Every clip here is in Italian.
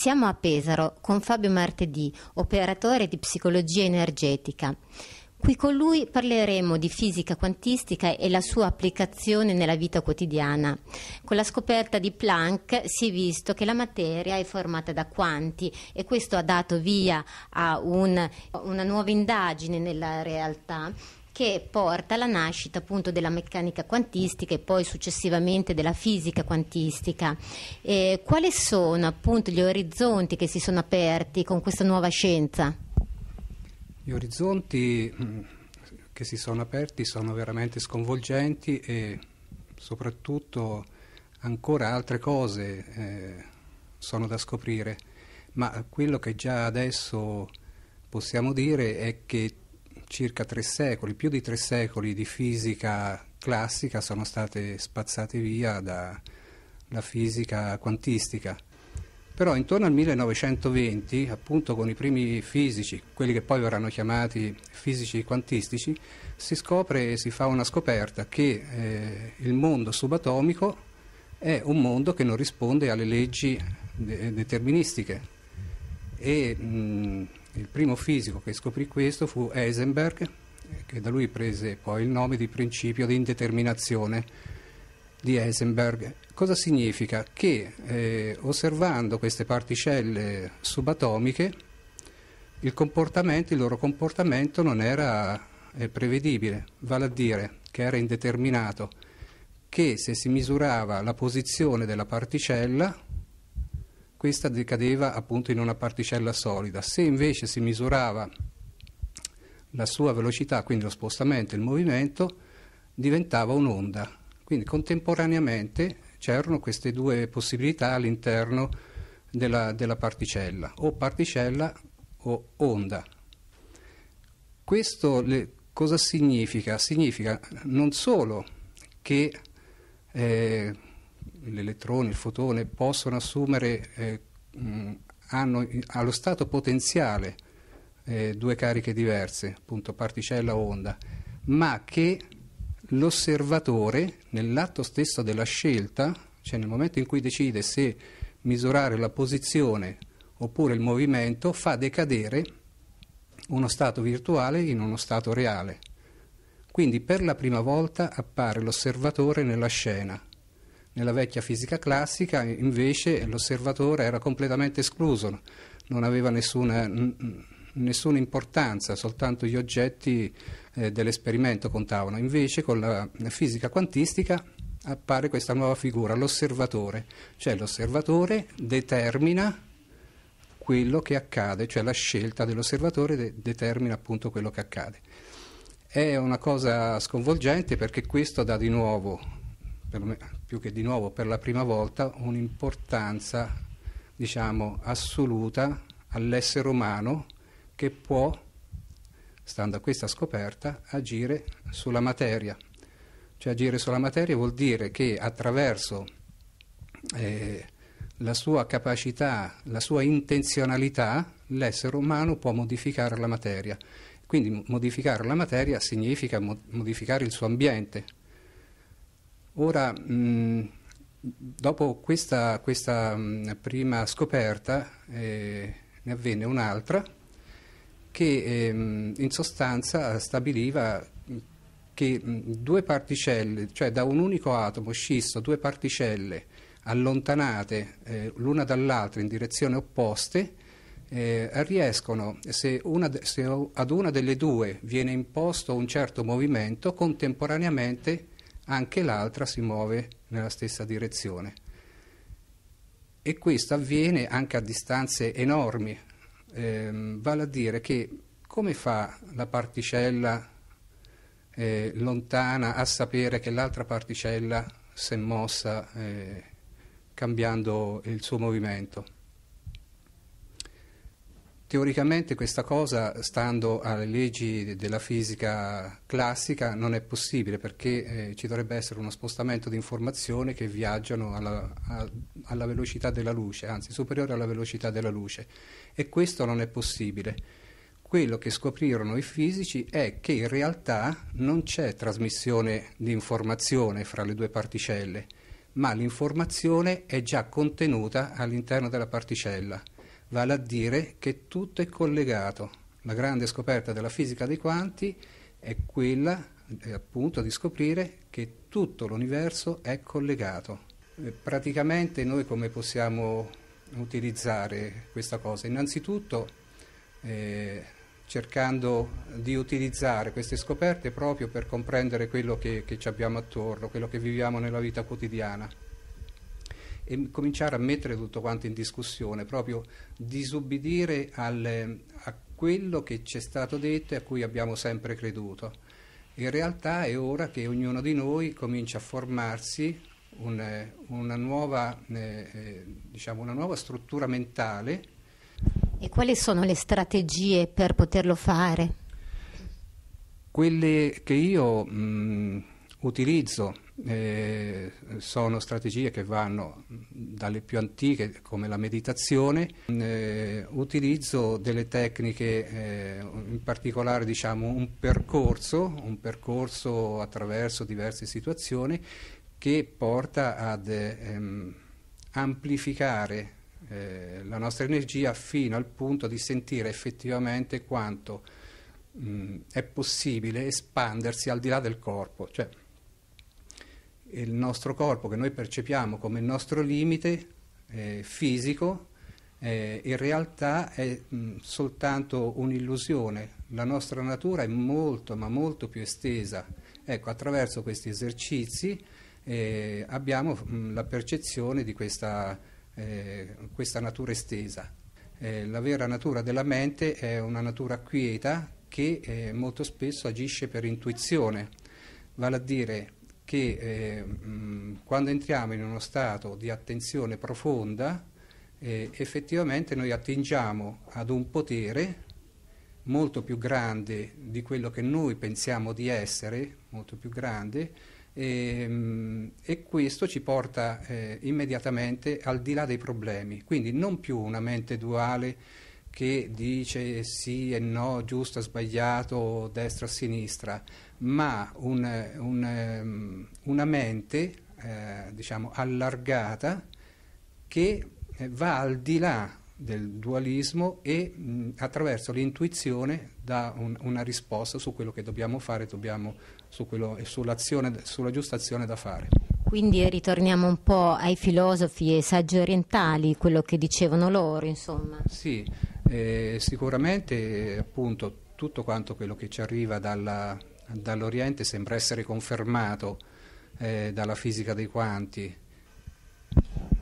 Siamo a Pesaro con Fabio Martedì, operatore di psicologia energetica. Qui con lui parleremo di fisica quantistica e la sua applicazione nella vita quotidiana. Con la scoperta di Planck si è visto che la materia è formata da quanti e questo ha dato via a un, una nuova indagine nella realtà che porta alla nascita appunto della meccanica quantistica e poi successivamente della fisica quantistica. Eh, quali sono appunto gli orizzonti che si sono aperti con questa nuova scienza? Gli orizzonti mm, che si sono aperti sono veramente sconvolgenti e soprattutto ancora altre cose eh, sono da scoprire, ma quello che già adesso possiamo dire è che circa tre secoli, più di tre secoli di fisica classica sono state spazzate via dalla fisica quantistica. Però intorno al 1920, appunto con i primi fisici, quelli che poi verranno chiamati fisici quantistici, si scopre e si fa una scoperta che eh, il mondo subatomico è un mondo che non risponde alle leggi de- deterministiche e mh, mm, il primo fisico che scoprì questo fu Heisenberg, che da lui prese poi il nome di principio di indeterminazione di Heisenberg. Cosa significa? Che eh, osservando queste particelle subatomiche il, comportamento, il loro comportamento non era eh, prevedibile, vale a dire che era indeterminato, che se si misurava la posizione della particella questa decadeva appunto in una particella solida. Se invece si misurava la sua velocità, quindi lo spostamento, il movimento, diventava un'onda. Quindi contemporaneamente c'erano queste due possibilità all'interno della, della particella, o particella o onda. Questo le, cosa significa? Significa non solo che eh, l'elettrone, il fotone possono assumere, eh, hanno allo stato potenziale eh, due cariche diverse, appunto particella o onda, ma che l'osservatore nell'atto stesso della scelta, cioè nel momento in cui decide se misurare la posizione oppure il movimento, fa decadere uno stato virtuale in uno stato reale. Quindi per la prima volta appare l'osservatore nella scena nella vecchia fisica classica invece l'osservatore era completamente escluso, non aveva nessuna, nessuna importanza, soltanto gli oggetti eh, dell'esperimento contavano. Invece con la fisica quantistica appare questa nuova figura, l'osservatore, cioè l'osservatore determina quello che accade, cioè la scelta dell'osservatore de- determina appunto quello che accade. È una cosa sconvolgente perché questo dà di nuovo, più che di nuovo per la prima volta, un'importanza diciamo, assoluta all'essere umano che può, stando a questa scoperta, agire sulla materia. Cioè agire sulla materia vuol dire che attraverso eh, la sua capacità, la sua intenzionalità, l'essere umano può modificare la materia. Quindi modificare la materia significa modificare il suo ambiente, Ora, mh, dopo questa, questa mh, prima scoperta eh, ne avvenne un'altra che ehm, in sostanza stabiliva che mh, due particelle, cioè da un unico atomo scisso due particelle allontanate eh, l'una dall'altra in direzioni opposte, eh, riescono, se, una, se, ad una delle due viene imposto un certo movimento, contemporaneamente anche l'altra si muove nella stessa direzione. E questo avviene anche a distanze enormi, eh, vale a dire che come fa la particella eh, lontana a sapere che l'altra particella si è mossa eh, cambiando il suo movimento? Teoricamente questa cosa, stando alle leggi della fisica classica, non è possibile perché eh, ci dovrebbe essere uno spostamento di informazioni che viaggiano alla, a, alla, velocità della luce, anzi superiore alla velocità della luce e questo non è possibile. Quello che scoprirono i fisici è che in realtà non c'è trasmissione di informazione fra le due particelle, ma l'informazione è già contenuta all'interno della particella vale a dire che tutto è collegato. La grande scoperta della fisica dei quanti è quella eh, appunto di scoprire che tutto l'universo è collegato. Eh, praticamente noi come possiamo utilizzare questa cosa? Innanzitutto eh, cercando di utilizzare queste scoperte proprio per comprendere quello che, che abbiamo attorno, quello che viviamo nella vita quotidiana e cominciare a mettere tutto quanto in discussione, proprio disubbidire al, a quello che ci è stato detto e a cui abbiamo sempre creduto. In realtà è ora che ognuno di noi comincia a formarsi un, eh, una, nuova, eh, eh, diciamo una nuova struttura mentale. E quali sono le strategie per poterlo fare? Quelle che io mh, mm, utilizzo eh, sono strategie che vanno dalle più antiche come la meditazione, eh, utilizzo delle tecniche, eh, in particolare diciamo, un, percorso, un percorso attraverso diverse situazioni che porta ad ehm, amplificare eh, la nostra energia fino al punto di sentire effettivamente quanto mh, mm, è possibile espandersi al di là del corpo. Cioè, il nostro corpo che noi percepiamo come il nostro limite eh, fisico eh, in realtà è mh, mm, soltanto un'illusione, la nostra natura è molto ma molto più estesa. Ecco, attraverso questi esercizi eh, abbiamo mh, mm, la percezione di questa, eh, questa natura estesa. Eh, la vera natura della mente è una natura quieta che eh, molto spesso agisce per intuizione, vale a dire che eh, mh, quando entriamo in uno stato di attenzione profonda eh, effettivamente noi attingiamo ad un potere molto più grande di quello che noi pensiamo di essere, molto più grande, e, ehm, e questo ci porta eh, immediatamente al di là dei problemi, quindi non più una mente duale che dice sì e no, giusto, sbagliato, destra, sinistra, ma un, un, ehm, una mente eh, diciamo allargata che eh, va al di là del dualismo e mh, attraverso l'intuizione dà un, una risposta su quello che dobbiamo fare dobbiamo, su quello, e sulla giusta azione da fare. Quindi ritorniamo un po' ai filosofi e saggi orientali, quello che dicevano loro, insomma. Sì, eh, sicuramente appunto tutto quanto quello che ci arriva dalla, dall'Oriente sembra essere confermato eh, dalla fisica dei quanti.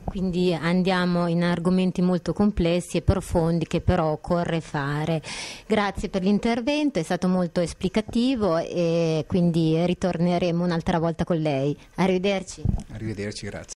Quindi andiamo in argomenti molto complessi e profondi che però occorre fare. Grazie per l'intervento, è stato molto esplicativo e quindi ritorneremo un'altra volta con lei. Arrivederci. Arrivederci, grazie.